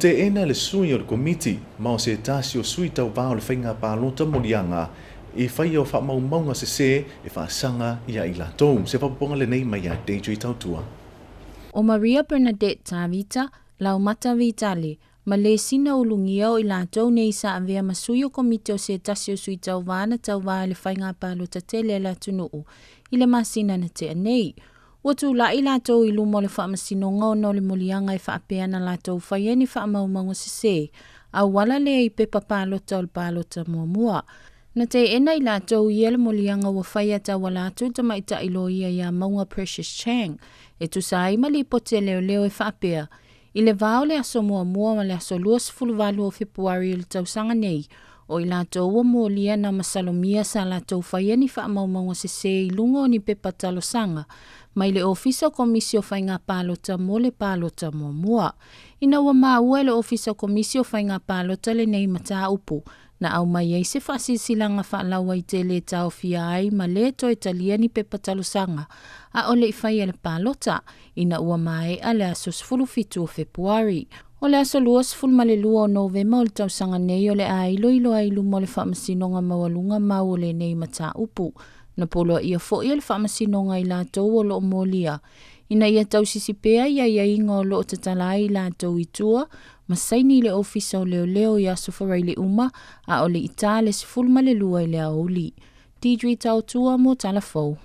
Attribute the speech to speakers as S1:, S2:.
S1: Te ena le sui o le komiti, mao se tasi o sui tau vāo le whainga pālota morianga, e whai o wha mau maunga se se e wha sanga i a ila tōu. Se whapaponga le nei mai a Dejoi Tautua.
S2: O Maria Bernadette Tavita, lau mata vitale, ma le sina o lungi au i lātou nei sa avea ma sui o komite o se tasi o sui tau vāna tau vāle whai ngā pālo ta tele la tunu o, i le masina na te anei. Ua tū la i la tō i le wha amasino ngau no le molianga i wha la tō whai eni wha amaumango se se. A wala le i pepa pālota o le pālota mua mua. Na te ena i la tō i ele wa whai ata wa la tō tama i ta i lo ia i a Precious Chang. E tu sa ima li pote leo leo i e wha apea. I le vāo le mua ma le aso luas fulu o februari le tau sanga nei o i lātou ua mōlia na masalomia sa lātou whaiani wha maumaua se se i lunga o ni pepa talo sanga, mai le ofisa komisio whainga pālota mō le pālota mō mua. Ina ua maa ua le ofisa komisio whainga pālota le nei mata upu, na au mai ai se faasilasilaga faalaua i te tau taofia ai ma lē toetalia ni pepatalosaga a o le i faia le palota ina ua maeʻa le aso sfulufitu o februari o le aso lua sfulu ma le lua o novema o le tausaga nei o le a iloilo ai luma o le faamasinoga maualuga mau o lenei mataupu na polo ia foʻi e le faamasinoga i latou o loo molia ina ia tausisi pea iaiaiga o loo tatala ai latou itua masaini i le ofisa o leoleo ia asofara le uma a o le itā le sefulu ma le lua i le auli dj tautua mo talafou